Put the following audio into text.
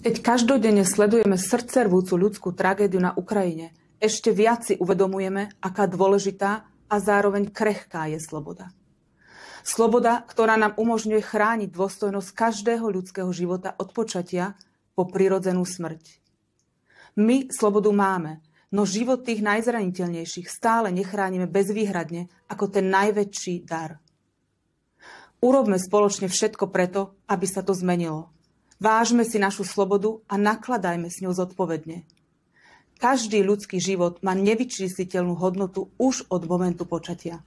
Keď každodenne sledujeme srdcervúcu ľudskú tragédiu na Ukrajine, ešte viac si uvedomujeme, aká dôležitá a zároveň krehká je sloboda. Sloboda, ktorá nám umožňuje chrániť dôstojnosť každého ľudského života od počatia po prirodzenú smrť. My slobodu máme, no život tých najzraniteľnejších stále nechránime bezvýhradne ako ten najväčší dar. Urobme spoločne všetko preto, aby sa to zmenilo. Vážme si našu slobodu a nakladajme s ňou zodpovedne. Každý ľudský život má nevyčísliteľnú hodnotu už od momentu počatia.